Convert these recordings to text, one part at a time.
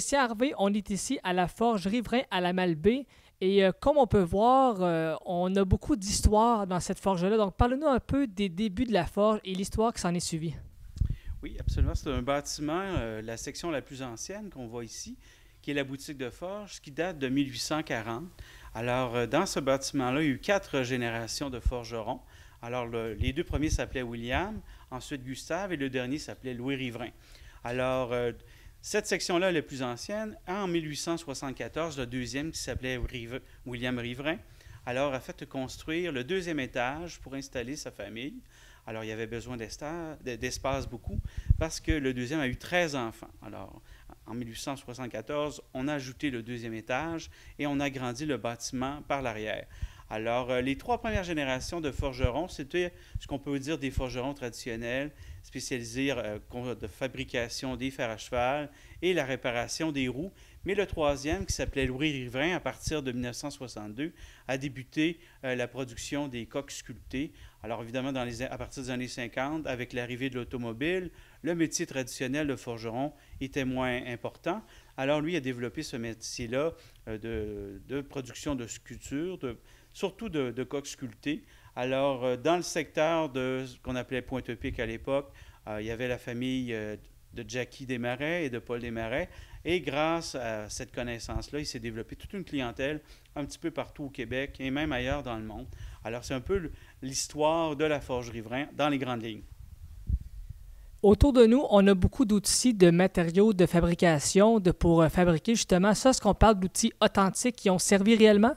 Christian Harvey, on est ici à la Forge Riverain à la Malbaie. Et euh, comme on peut voir, euh, on a beaucoup d'histoires dans cette forge-là. Donc, parle-nous un peu des débuts de la forge et l'histoire qui s'en est suivie. Oui, absolument. C'est un bâtiment, euh, la section la plus ancienne qu'on voit ici, qui est la boutique de forge, qui date de 1840. Alors, dans ce bâtiment-là, il y a eu quatre générations de forgerons. Alors, les deux premiers s'appelaient William, ensuite Gustave, et le dernier s'appelait Louis Riverain. Alors, cette section-là, la plus ancienne, en 1874, le deuxième qui s'appelait William Riverain, alors a fait construire le deuxième étage pour installer sa famille. Alors, il y avait besoin d'espace beaucoup parce que le deuxième a eu 13 enfants. Alors, en 1874, on a ajouté le deuxième étage et on a agrandi le bâtiment par l'arrière. Alors, euh, les trois premières générations de forgerons, c'était ce qu'on peut dire des forgerons traditionnels, spécialisés euh, de fabrication des fers à cheval et la réparation des roues. Mais le troisième, qui s'appelait Louis Rivrain, à partir de 1962, a débuté euh, la production des coques sculptées. Alors évidemment, dans les, à partir des années 50, avec l'arrivée de l'automobile, le métier traditionnel de forgeron était moins important. Alors lui a développé ce métier-là de, de, production de sculptures, de, surtout de, de coques sculptées. Alors, euh, dans le secteur de ce qu'on appelait pointe pique à l'époque, euh, il y avait la famille euh, de Jackie Desmarais et de Paul Desmarais. Et grâce à cette connaissance-là, il s'est développé toute une clientèle un petit peu partout au Québec et même ailleurs dans le monde. Alors, c'est un peu l'histoire de la forge riverain dans les grandes lignes. Autour de nous, on a beaucoup d'outils, de matériaux de fabrication de, pour fabriquer justement ça. Est-ce qu'on parle d'outils authentiques qui ont servi réellement?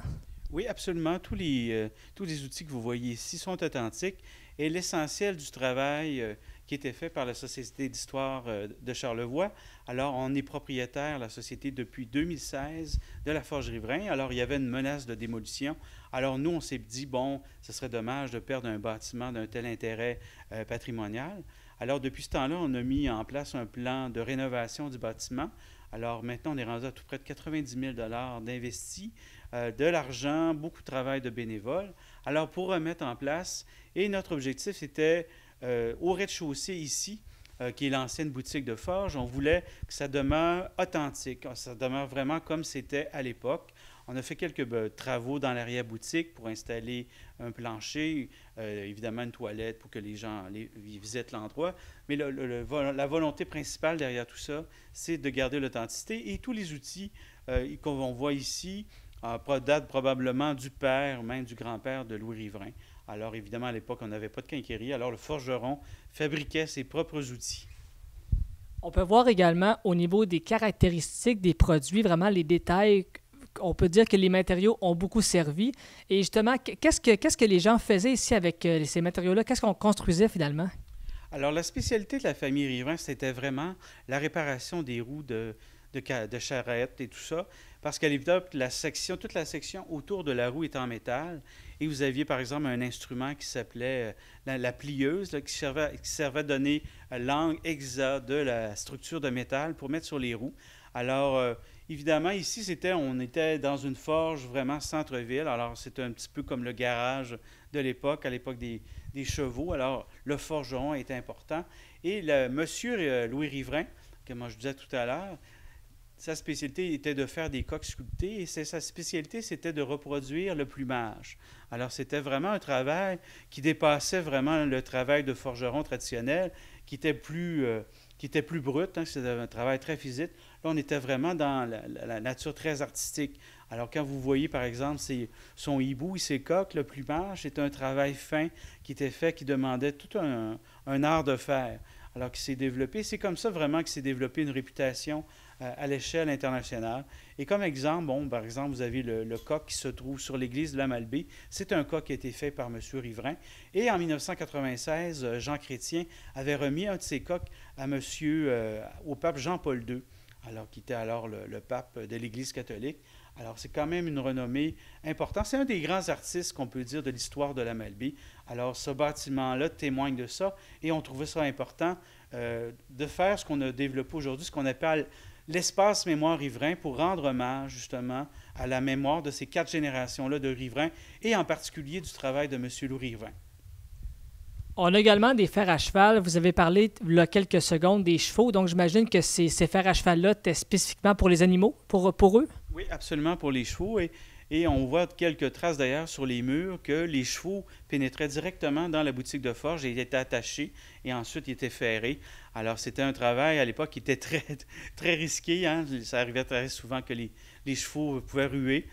Oui, absolument. Tous les, euh, tous les outils que vous voyez ici sont authentiques et l'essentiel du travail euh, qui était fait par la Société d'histoire euh, de Charlevoix, alors on est propriétaire, la société, depuis 2016 de la Forge Riverain. Alors il y avait une menace de démolition. Alors nous, on s'est dit, bon, ce serait dommage de perdre un bâtiment d'un tel intérêt patrimonial. Alors depuis ce temps-là, on a mis en place un plan de rénovation du bâtiment. Alors maintenant, on est rendu à tout près de 90 000 d'investis euh, de l'argent, beaucoup de travail de bénévoles. Alors, pour remettre en place, et notre objectif, c'était euh, au rez-de-chaussée ici, euh, qui est l'ancienne boutique de Forge, on voulait que ça demeure authentique, ça demeure vraiment comme c'était à l'époque. On a fait quelques ben, travaux dans l'arrière-boutique pour installer un plancher, évidemment une toilette pour que les gens visitent l'endroit. Mais la volonté principale derrière tout ça, c'est de garder l'authenticité et tous les outils qu'on voit ici, date probablement du père, même du grand-père de Louis Riverain. Alors évidemment, à l'époque, on n'avait pas de quincaillerie, alors le forgeron fabriquait ses propres outils. On peut voir également au niveau des caractéristiques des produits, vraiment les détails. On peut dire que les matériaux ont beaucoup servi. Et justement, qu'est-ce que, qu'est-ce que les gens faisaient ici avec euh, ces matériaux-là? Qu'est-ce qu'on construisait finalement? Alors, la spécialité de la famille Riverain, c'était vraiment la réparation des roues de, de, de charrettes et tout ça parce qu'à l'époque, la section, toute la section autour de la roue est en métal. Et vous aviez, par exemple, un instrument qui s'appelait euh, la, plieuse, qui, servait, qui servait à donner euh, l'angle exact de la structure de métal pour mettre sur les roues. Alors, euh, évidemment, ici, c'était, on était dans une forge vraiment centre-ville. Alors, c'était un petit peu comme le garage de l'époque, à l'époque des, chevaux. Alors, le forgeron est important. Et le monsieur Louis Riverain, que moi je disais tout à l'heure, sa spécialité était de faire des coques sculptées et sa spécialité, c'était de reproduire le plumage. Alors, c'était vraiment un travail qui dépassait vraiment le travail de forgeron traditionnel, qui était plus, euh, qui était plus brut, hein, c'était un travail très physique. Là, on était vraiment dans la, nature très artistique. Alors, quand vous voyez, par exemple, son hibou et ses coques, le plumage, c'est un travail fin qui était fait, qui demandait tout un, art de faire. Alors, qui s'est développé. C'est comme ça vraiment que s'est développé une réputation euh, à l'échelle internationale. Et comme exemple, bon, par exemple, vous avez le, coq qui se trouve sur l'église de la Malbaie. C'est un coq qui a été fait par M. Riverain. Et en 1996, euh, Jean Chrétien avait remis un de ses coqs à monsieur, au pape Jean-Paul II, alors qui était alors le, pape de l'Église catholique. Alors, c'est quand même une renommée importante. C'est un des grands artistes qu'on peut dire de l'histoire de la Malbaie. Alors, ce bâtiment-là témoigne de ça et on trouvait ça important euh, de faire ce qu'on a développé aujourd'hui, ce qu'on appelle l'espace mémoire riverain pour rendre hommage justement à la mémoire de ces quatre générations-là de riverains et en particulier du travail de M. Louis Riverain. On a également des fers à cheval. Vous avez parlé il y a quelques secondes des chevaux, donc j'imagine que ces, ces, fers à cheval-là étaient spécifiquement pour les animaux, pour, pour eux? Oui, absolument pour les chevaux. Et et on voit quelques traces d'ailleurs sur les murs que les chevaux pénétraient directement dans la boutique de forge et étaient attachés et ensuite étaient ferrés. Alors c'était un travail à l'époque qui était très, très risqué. Hein. Ça arrivait très souvent que les, chevaux pouvaient ruer.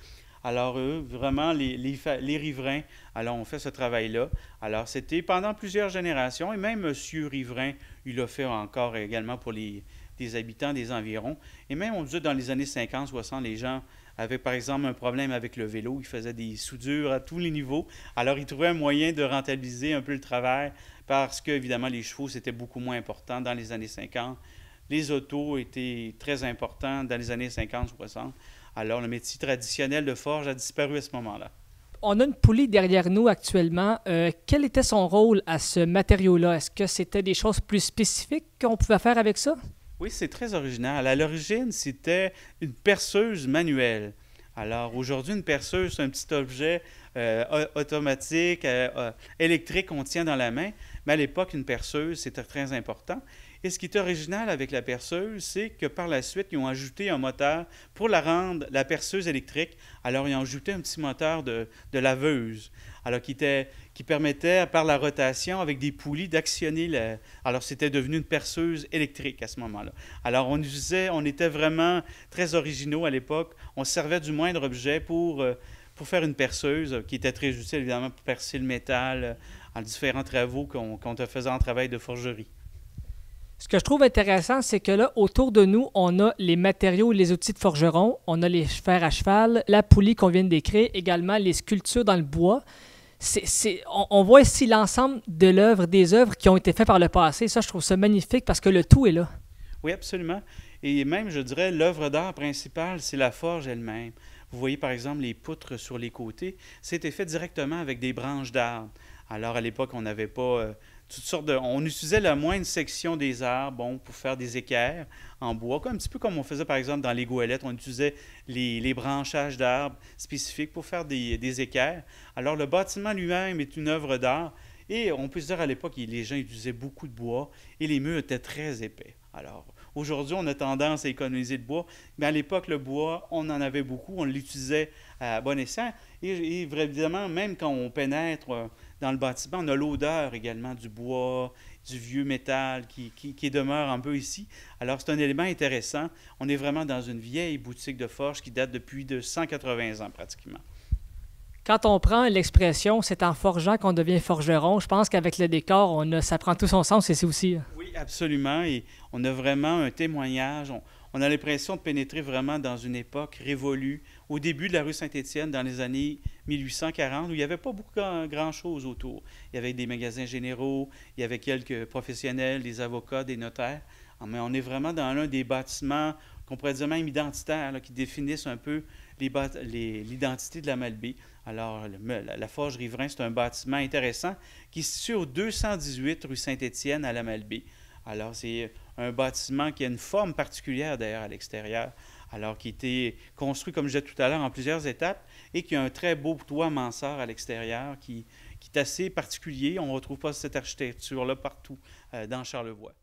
Alors, vraiment, les, les, riverains, alors on fait ce travail-là. Alors, c'était pendant plusieurs générations, et même M. Riverain, il l'a fait encore également pour les, des habitants des environs. Et même, on dit, dans les années 50, 60, les gens avaient, par exemple, un problème avec le vélo. Ils faisaient des soudures à tous les niveaux. Alors, ils trouvaient un moyen de rentabiliser un peu le travail parce que, évidemment, les chevaux, c'était beaucoup moins important dans les années 50. Les autos étaient très importants dans les années 50, 60. Alors, le métier traditionnel de forge a disparu à ce moment-là. On a une poulie derrière nous actuellement. Euh, quel était son rôle à ce matériau-là? Est-ce que c'était des choses plus spécifiques qu'on pouvait faire avec ça? Oui, c'est très original. À l'origine, c'était une perceuse manuelle. Alors aujourd'hui, une perceuse, c'est un petit objet euh, automatique, euh, euh, électrique qu'on tient dans la main. Mais à l'époque, une perceuse, c'était très important. Et ce qui est original avec la perceuse, c'est que par la suite, ils ont ajouté un moteur pour la rendre, la perceuse électrique. Alors, ils ont ajouté un petit moteur de laveuse alors qui, était, qui permettait, par la rotation, avec des poulies, d'actionner. La... Alors, c'était devenu une perceuse électrique à ce moment-là. Alors, on usait, on était vraiment très originaux à l'époque. On servait du moindre objet pour, euh, pour faire une perceuse, euh, qui était très utile, évidemment, pour percer le métal euh, en différents travaux qu'on qu faisait en travail de forgerie. Ce que je trouve intéressant, c'est que là, autour de nous, on a les matériaux, et les outils de forgeron, on a les fers à cheval, la poulie qu'on vient de décrire, également les sculptures dans le bois c'est, on, on, voit ici l'ensemble de l'œuvre, des œuvres qui ont été faites par le passé. Ça, je trouve ça magnifique parce que le tout est là. Oui, absolument. Et même, je dirais, l'œuvre d'art principale, c'est la forge elle-même. Vous voyez, par exemple, les poutres sur les côtés, c'était fait directement avec des branches d'arbre. Alors, à l'époque, on n'avait pas euh, on utilisait la moindre section des arbres bon, pour faire des équerres en bois, un petit peu comme on faisait par exemple dans les goélettes. On utilisait les, branchages d'arbres spécifiques pour faire des, des, équerres. Alors le bâtiment lui-même est une œuvre d'art et on peut se dire à l'époque, les gens utilisaient beaucoup de bois et les murs étaient très épais. Alors Aujourd'hui, on a tendance à économiser le bois, mais à l'époque, le bois, on en avait beaucoup, on l'utilisait à bon escient. Et, et évidemment, même quand on pénètre euh, dans le bâtiment, on a l'odeur également du bois, du vieux métal qui, qui demeure un peu ici. Alors, c'est un élément intéressant. On est vraiment dans une vieille boutique de forge qui date depuis de 180 ans pratiquement quand on prend l'expression c'est en forgeant qu'on devient forgeron, je pense qu'avec le décor, on ça prend tout son sens ici aussi. Hein. Oui, absolument. Et on a vraiment un témoignage. On, a l'impression de pénétrer vraiment dans une époque révolue, au début de la rue Saint-Étienne, dans les années 1840, où il n'y avait pas beaucoup grand-chose autour. Il y avait des magasins généraux, il y avait quelques professionnels, des avocats, des notaires. Mais on est vraiment dans l'un des bâtiments qu'on pourrait dire même identitaires, qui définissent un peu l'identité de la Malbaie. Alors, la, Forge Riverain, c'est un bâtiment intéressant qui se situe au 218 rue Saint-Étienne à la Malbaie. Alors, c'est un bâtiment qui a une forme particulière d'ailleurs à l'extérieur, alors qui a été construit, comme je disais tout à l'heure, en plusieurs étapes et qui a un très beau toit mansard à l'extérieur qui, qui, est assez particulier. On ne retrouve pas cette architecture-là partout euh, dans Charlevoix.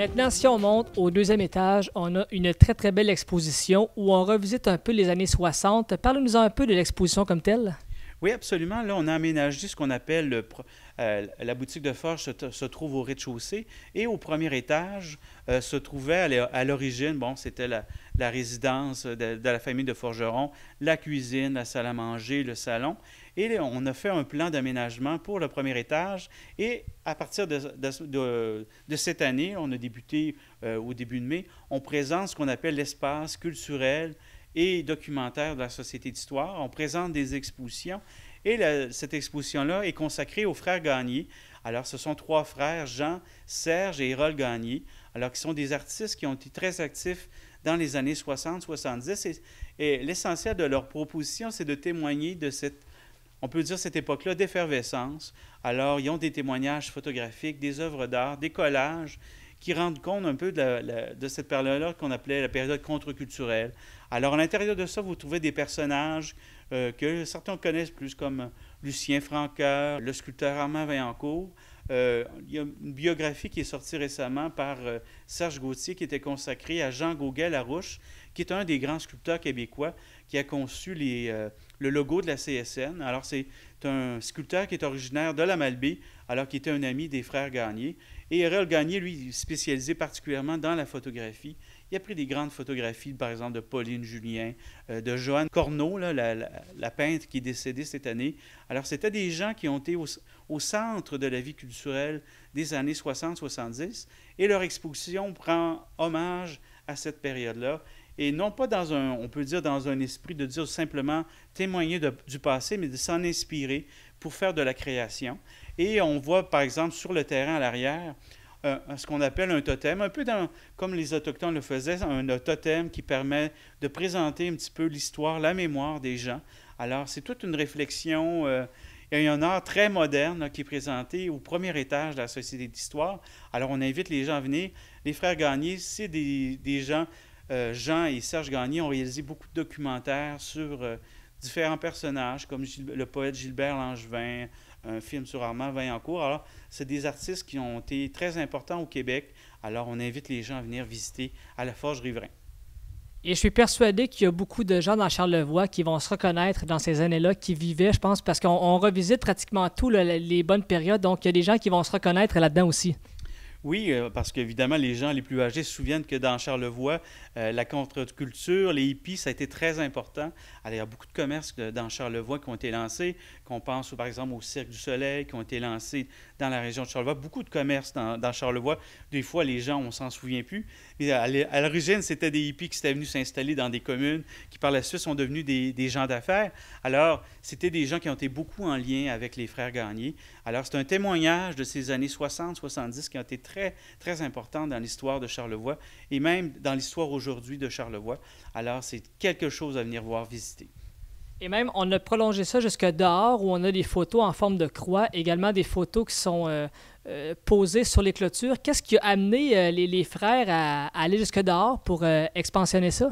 Maintenant, si on monte au deuxième étage, on a une très très belle exposition où on revisite un peu les années 60. parlez nous un peu de l'exposition comme telle. Oui, absolument. Là, on a aménagé ce qu'on appelle euh, la boutique de forge se, trouve au rez-de-chaussée et au premier étage euh, se trouvait à l'origine, bon, c'était la, résidence de, la famille de Forgeron, la cuisine, la salle à manger, le salon. Et on a fait un plan d'aménagement pour le premier étage. Et à partir de, cette année, on a débuté euh, au début de mai, on présente ce qu'on appelle l'espace culturel et documentaire de la Société d'histoire. On présente des expositions. Et cette exposition-là est consacrée aux frères Gagné. Alors, ce sont trois frères, Jean, Serge et Hérole Gagné, alors qui sont des artistes qui ont été très actifs dans les années 60-70. et l'essentiel de leur proposition, c'est de témoigner de cette on peut dire cette époque-là d'effervescence. Alors, ils ont des témoignages photographiques, des œuvres d'art, des collages qui rendent compte un peu de, cette période-là qu'on appelait la période contre-culturelle. Alors, à l'intérieur de ça, vous trouvez des personnages euh, que certains connaissent plus, comme Lucien Franqueur, le sculpteur Armand Vaillancourt. Euh, il y a une biographie qui est sortie récemment par euh, Serge Gauthier qui était consacrée à Jean gauguet larouche qui est un des grands sculpteurs québécois qui a conçu les le logo de la CSN. Alors, c'est un sculpteur qui est originaire de la Malbaie, alors qu'il était un ami des frères Gagné. Et Errol Gagné, lui, spécialisé particulièrement dans la photographie. Il a pris des grandes photographies, par exemple, de Pauline Julien, euh, de Joanne Corneau, la, peintre qui est décédée cette année. Alors, c'était des gens qui ont été au, au, centre de la vie culturelle des années 60-70, et leur exposition prend hommage à cette période-là et non pas dans un, on peut dire, dans un esprit de dire simplement témoigner du passé, mais de s'en inspirer pour faire de la création. Et on voit, par exemple, sur le terrain à l'arrière, euh, ce qu'on appelle un totem, un peu comme les Autochtones le faisaient, un, totem qui permet de présenter un petit peu l'histoire, la mémoire des gens. Alors, c'est toute une réflexion. Euh, il y a un art très moderne qui est présenté au premier étage de la Société d'histoire. Alors, on invite les gens à venir. Les frères Garnier, c'est des, des, gens euh, Jean et Serge Gagné ont réalisé beaucoup de documentaires sur euh, différents personnages, comme le poète Gilbert Langevin, un film sur Armand Vaillancourt. Alors, c'est des artistes qui ont été très importants au Québec. Alors, on invite les gens à venir visiter à la Forge Riverain. Et je suis persuadé qu'il y a beaucoup de gens dans Charlevoix qui vont se reconnaître dans ces années-là, qui vivaient, je pense, parce qu'on revisite pratiquement tous les bonnes périodes. Donc, il y a des gens qui vont se reconnaître là-dedans aussi. Oui, euh, parce qu'évidemment, les gens les plus âgés se souviennent que dans Charlevoix, euh, la contre-culture, les hippies, ça a été très important. il y a beaucoup de commerces dans Charlevoix qui ont été lancés, qu'on pense par exemple au Cirque du Soleil, qui ont été lancés dans la région de Charlevoix. Beaucoup de commerces dans, Charlevoix. Des fois, les gens, on s'en souvient plus. à, l'origine, c'était des hippies qui étaient venus s'installer dans des communes, qui par la suite sont devenus des, gens d'affaires. Alors, c'était des gens qui ont été beaucoup en lien avec les frères Gagné. Alors, c'est un témoignage de ces années 60-70 qui ont été très très, très important dans l'histoire de Charlevoix et même dans l'histoire aujourd'hui de Charlevoix. Alors, c'est quelque chose à venir voir visiter. Et même, on a prolongé ça jusque dehors où on a des photos en forme de croix, également des photos qui sont euh, euh, posées sur les clôtures. Qu'est-ce qui a amené euh, les, frères à, aller jusque dehors pour expansionner ça?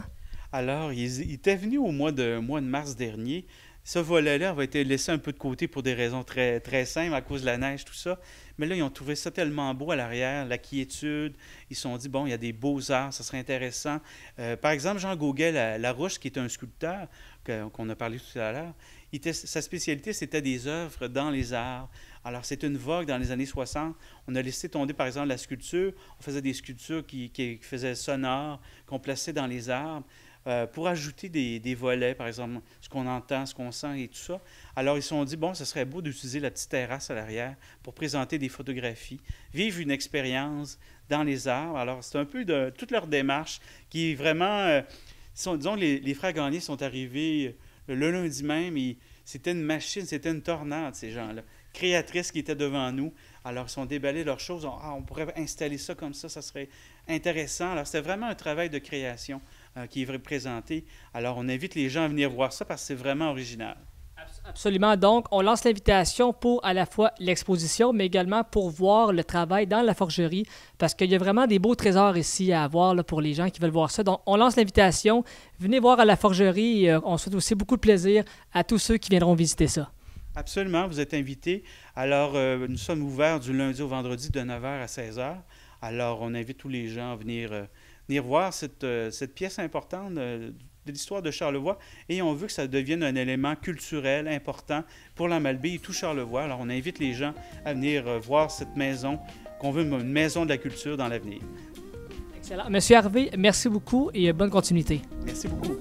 Alors, ils, étaient venus au mois de, mois de mars dernier ce volet-là avait été laissé un peu de côté pour des raisons très, très simples, à cause de la neige, tout ça. Mais là, ils ont trouvé ça tellement beau à l'arrière, la quiétude. Ils se sont dit, bon, il y a des beaux arts, ça serait intéressant. Euh, par exemple, Jean Gauguet la, Larouche, qui est un sculpteur, qu'on a parlé tout à l'heure, sa spécialité, c'était des œuvres dans les arts. Alors, c'est une vogue dans les années 60. On a laissé tomber, par exemple, la sculpture. On faisait des sculptures qui, qui faisaient sonore, qu'on plaçait dans les arbres. Euh, pour ajouter des, volets, par exemple, ce qu'on entend, ce qu'on sent et tout ça. Alors, ils se sont dit, bon, ce serait beau d'utiliser la petite terrasse à l'arrière pour présenter des photographies, vivre une expérience dans les arbres. Alors, c'est un peu de toute leur démarche qui est vraiment. Euh, disons, les, les frères Gagné sont arrivés euh, le lundi même et c'était une machine, c'était une tornade, ces gens-là créatrices qui étaient devant nous. Alors, ils ont déballé leurs choses. On, ah, on pourrait installer ça comme ça, ça serait intéressant. Alors, c'était vraiment un travail de création. Euh, qui est représenté. Alors, on invite les gens à venir voir ça parce que c'est vraiment original. Absolument. Donc, on lance l'invitation pour à la fois l'exposition, mais également pour voir le travail dans la forgerie, parce qu'il y a vraiment des beaux trésors ici à avoir là, pour les gens qui veulent voir ça. Donc, on lance l'invitation. Venez voir à la forgerie. Euh, on souhaite aussi beaucoup de plaisir à tous ceux qui viendront visiter ça. Absolument, vous êtes invités. Alors, euh, nous sommes ouverts du lundi au vendredi de 9h à 16h. Alors, on invite tous les gens à venir venir voir cette, euh, pièce importante euh, de l'histoire de Charlevoix et on veut que ça devienne un élément culturel important pour la Malbaie et tout Charlevoix. Alors on invite les gens à venir euh, voir cette maison, qu'on veut une maison de la culture dans l'avenir. Excellent. Monsieur Harvey, merci beaucoup et bonne continuité. Merci beaucoup.